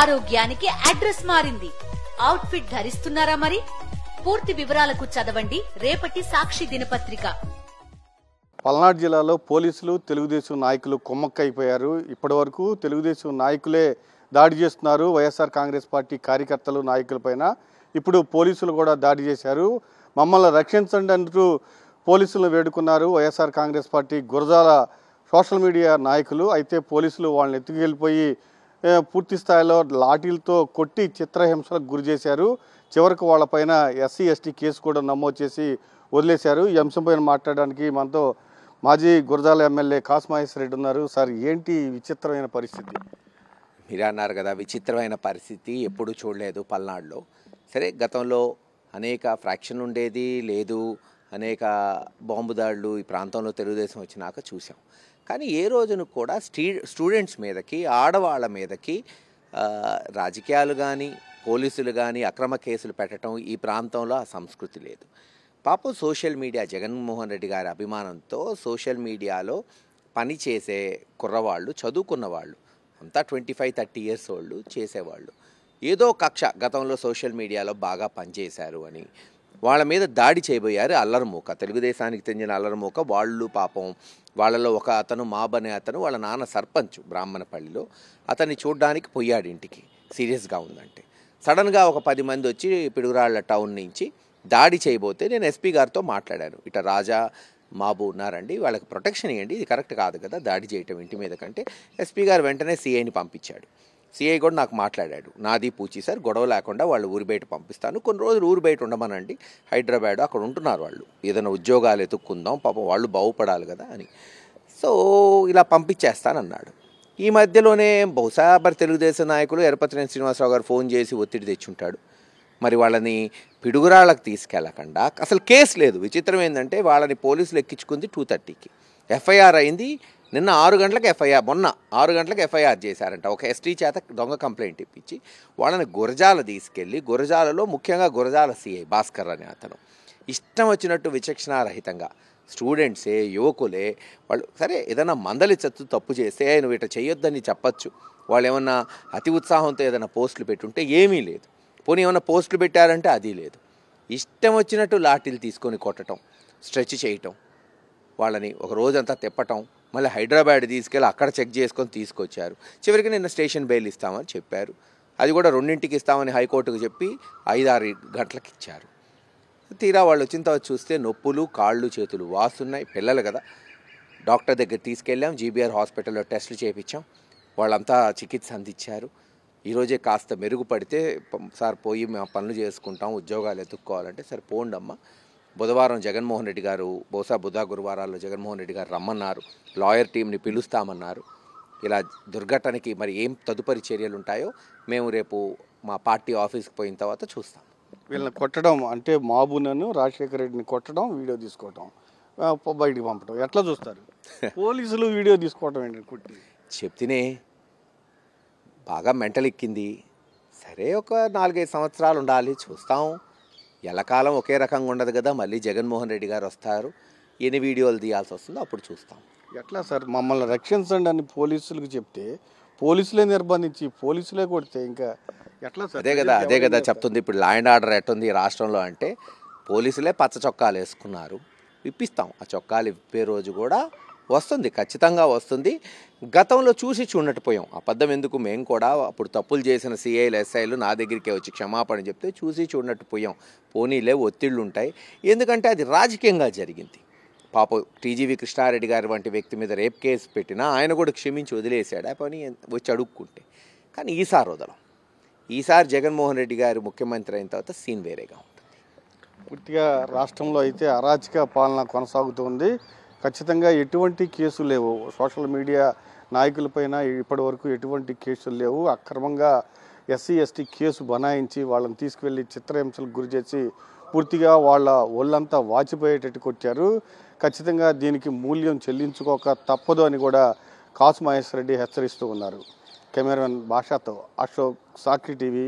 ఆరోగ్యానికి అడ్రస్ మారింది ఫిట్ ధరిస్తున్నారా మరి పూర్తి వివరాలకు చదవండి రేపటి సాక్షి దినపత్రిక పల్నాడు జిల్లాలో పోలీసులు తెలుగుదేశం నాయకులు కొమ్మక్కైపోయారు ఇప్పటి వరకు తెలుగుదేశం నాయకులే దాడి చేస్తున్నారు వైఎస్ఆర్ కాంగ్రెస్ పార్టీ కార్యకర్తలు నాయకులపైన ఇప్పుడు పోలీసులు కూడా దాడి చేశారు మమ్మల్ని రక్షించండి అంటూ పోలీసులను వేడుకున్నారు వైఎస్ఆర్ కాంగ్రెస్ పార్టీ గురజాల సోషల్ మీడియా నాయకులు అయితే పోలీసులు వాళ్ళని ఎత్తుకెళ్ళిపోయి పూర్తి స్థాయిలో లాఠీలతో కొట్టి చిత్రహింసలకు గురి చేశారు చివరకు వాళ్ళపైన ఎస్సీ ఎస్టీ కేసు కూడా నమోదు చేసి వదిలేశారు ఈ అంశంపైన మాట్లాడడానికి మనతో మాజీ గురజాల ఎమ్మెల్యే కాసుమహేశ్వర రెడ్డి ఉన్నారు సార్ ఏంటి విచిత్రమైన పరిస్థితి మీరే అన్నారు కదా విచిత్రమైన పరిస్థితి ఎప్పుడు చూడలేదు పల్నాడులో సరే గతంలో అనేక ఫ్రాక్షన్ ఉండేది లేదు అనేక బాంబు దాడులు ఈ ప్రాంతంలో తెలుగుదేశం వచ్చినాక చూసాం కానీ ఏ రోజును కూడా స్టీ స్టూడెంట్స్ మీదకి ఆడవాళ్ళ మీదకి రాజకీయాలు కానీ పోలీసులు కానీ అక్రమ కేసులు పెట్టడం ఈ ప్రాంతంలో ఆ సంస్కృతి లేదు పాపం సోషల్ మీడియా జగన్మోహన్ రెడ్డి గారి అభిమానంతో సోషల్ మీడియాలో పనిచేసే కుర్రవాళ్ళు చదువుకున్న వాళ్ళు అంతా ట్వంటీ ఫైవ్ థర్టీ ఇయర్స్ వాళ్ళు చేసేవాళ్ళు ఏదో కక్ష గతంలో సోషల్ మీడియాలో బాగా పనిచేశారు అని వాళ్ళ మీద దాడి చేయబోయారు అల్లరమూక తెలుగుదేశానికి చెందిన అల్లరమూక వాళ్ళు పాపం వాళ్ళలో ఒక అతను మాబనే అనే అతను వాళ్ళ నాన్న సర్పంచ్ బ్రాహ్మణపల్లిలో అతన్ని చూడడానికి పోయాడు ఇంటికి సీరియస్గా ఉందంటే సడన్గా ఒక పది మంది వచ్చి పిడుగురాళ్ళ టౌన్ నుంచి దాడి చేయబోతే నేను ఎస్పీ గారితో మాట్లాడాను ఇట రాజా మాబు ఉన్నారండి వాళ్ళకి ప్రొటెక్షన్ ఇవ్వండి ఇది కరెక్ట్ కాదు కదా దాడి చేయటం ఇంటి మీద కంటే ఎస్పీ గారు వెంటనే సీఐని పంపించాడు సిఐ కూడా నాకు మాట్లాడాడు నాది పూచి సార్ గొడవ లేకుండా వాళ్ళు ఊరి బయట పంపిస్తాను కొన్ని రోజులు ఊరి బయట ఉండమనండి హైదరాబాద్ అక్కడ ఉంటున్నారు వాళ్ళు ఏదైనా ఉద్యోగాలు ఎతుక్కుందాం పాపం వాళ్ళు బాగుపడాలి కదా అని సో ఇలా పంపించేస్తానన్నాడు ఈ మధ్యలోనే బహుశా మరి తెలుగుదేశం నాయకులు ఎరపతినేని శ్రీనివాసరావు గారు ఫోన్ చేసి ఒత్తిడి తెచ్చుంటాడు మరి వాళ్ళని పిడుగురాళ్ళకి తీసుకెళ్లకుండా అసలు కేసు లేదు విచిత్రం ఏంటంటే వాళ్ళని పోలీసులు ఎక్కించుకుంది టూ థర్టీకి ఎఫ్ఐఆర్ అయింది నిన్న ఆరు గంటలకు ఎఫ్ఐఆర్ మొన్న ఆరు గంటలకు ఎఫ్ఐఆర్ చేశారంట ఒక ఎస్టీ చేత దొంగ కంప్లైంట్ ఇప్పించి వాళ్ళని గురజాల తీసుకెళ్ళి గురజాలలో ముఖ్యంగా గురజాల సిఐ భాస్కర్ అనే అతను ఇష్టం వచ్చినట్టు విచక్షణారహితంగా స్టూడెంట్సే యువకులే వాళ్ళు సరే ఏదైనా మందలి చత్తు తప్పు చేస్తే నువ్వు వీట చేయొద్దని చెప్పచ్చు వాళ్ళు ఏమన్నా అతి ఉత్సాహంతో ఏదైనా పోస్టులు పెట్టుంటే ఏమీ లేదు పోనీ ఏమైనా పోస్టులు పెట్టారంటే అది లేదు ఇష్టం వచ్చినట్టు లాఠీలు తీసుకొని కొట్టడం స్ట్రెచ్ చేయటం వాళ్ళని ఒక రోజంతా తిప్పటం మళ్ళీ హైదరాబాద్ తీసుకెళ్ళి అక్కడ చెక్ చేసుకొని తీసుకొచ్చారు చివరికి నిన్న స్టేషన్ బెయిల్ ఇస్తామని చెప్పారు అది కూడా రెండింటికి ఇస్తామని హైకోర్టుకు చెప్పి ఐదారు గంటలకు ఇచ్చారు తీరా వాళ్ళు వచ్చిన తర్వాత చూస్తే నొప్పులు కాళ్ళు చేతులు వాస్తున్నాయి పిల్లలు కదా డాక్టర్ దగ్గర తీసుకెళ్ళాం జీబీఆర్ హాస్పిటల్లో టెస్టులు చేయించాం వాళ్ళంతా చికిత్స అందించారు ఈరోజే కాస్త మెరుగుపడితే సార్ పోయి మేము పనులు చేసుకుంటాం ఉద్యోగాలు ఎదుక్కోవాలంటే సరే పోండమ్మా బుధవారం జగన్మోహన్ రెడ్డి గారు బహుశా బుధ గురువారాల్లో జగన్మోహన్ రెడ్డి గారు రమ్మన్నారు లాయర్ టీంని పిలుస్తామన్నారు ఇలా దుర్ఘటనకి మరి ఏం తదుపరి చర్యలు ఉంటాయో మేము రేపు మా పార్టీ ఆఫీస్కి పోయిన తర్వాత చూస్తాం వీళ్ళని కొట్టడం అంటే మాబునను రాజశేఖర రెడ్డిని కొట్టడం వీడియో తీసుకోవటం బయటికి పంపడం ఎట్లా చూస్తారు పోలీసులు వీడియో తీసుకోవటం ఏంటి కొట్టి చెప్తేనే బాగా మెంటల్ ఎక్కింది సరే ఒక నాలుగైదు సంవత్సరాలు ఉండాలి చూస్తాం ఎలకాలం ఒకే రకంగా ఉండదు కదా మళ్ళీ జగన్మోహన్ రెడ్డి గారు వస్తారు ఎన్ని వీడియోలు తీయాల్సి వస్తుందో అప్పుడు చూస్తాం ఎట్లా సార్ మమ్మల్ని రక్షించండి అని పోలీసులకు చెప్తే పోలీసులే నిర్బంధించి పోలీసులే కొడితే ఇంకా ఎట్లా సార్ అదే కదా అదే కదా చెప్తుంది ఇప్పుడు లా అండ్ ఆర్డర్ ఎట్టుంది రాష్ట్రంలో అంటే పోలీసులే పచ్చ చొక్కాలు వేసుకున్నారు విప్పిస్తాం ఆ చొక్కాలు విప్పే రోజు కూడా వస్తుంది ఖచ్చితంగా వస్తుంది గతంలో చూసి చూడటపోయాం అబద్ధం ఎందుకు మేము కూడా అప్పుడు తప్పులు చేసిన సీఐలు ఎస్ఐలు నా దగ్గరికే వచ్చి క్షమాపణ చెప్తే చూసి పోయాం పోనీలే ఒత్తిళ్ళు ఉంటాయి ఎందుకంటే అది రాజకీయంగా జరిగింది పాప టీజీవి కృష్ణారెడ్డి గారి వంటి వ్యక్తి మీద రేప్ కేసు పెట్టినా ఆయన కూడా క్షమించి వదిలేశాడు ఆ పని వచ్చి అడుక్కుంటే కానీ ఈసారి వదలం ఈసారి జగన్మోహన్ రెడ్డి గారు ముఖ్యమంత్రి అయిన తర్వాత సీన్ వేరేగా ఉంటుంది పూర్తిగా రాష్ట్రంలో అయితే అరాచక పాలన కొనసాగుతుంది ఖచ్చితంగా ఎటువంటి కేసులు లేవు సోషల్ మీడియా నాయకులపైన ఇప్పటి వరకు ఎటువంటి కేసులు లేవు అక్రమంగా ఎస్సీ ఎస్టీ కేసు బనాయించి వాళ్ళని తీసుకువెళ్ళి చిత్రహింసలకు గురి చేసి పూర్తిగా వాళ్ళ ఒళ్ళంతా వాచిపోయేటట్టు కొట్టారు ఖచ్చితంగా దీనికి మూల్యం చెల్లించుకోక తప్పదు అని కూడా కాసు మహేశ్వర రెడ్డి హెచ్చరిస్తూ ఉన్నారు కెమెరామెన్ భాషతో అశోక్ సాక్షి టీవీ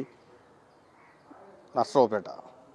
నర్సరావుపేట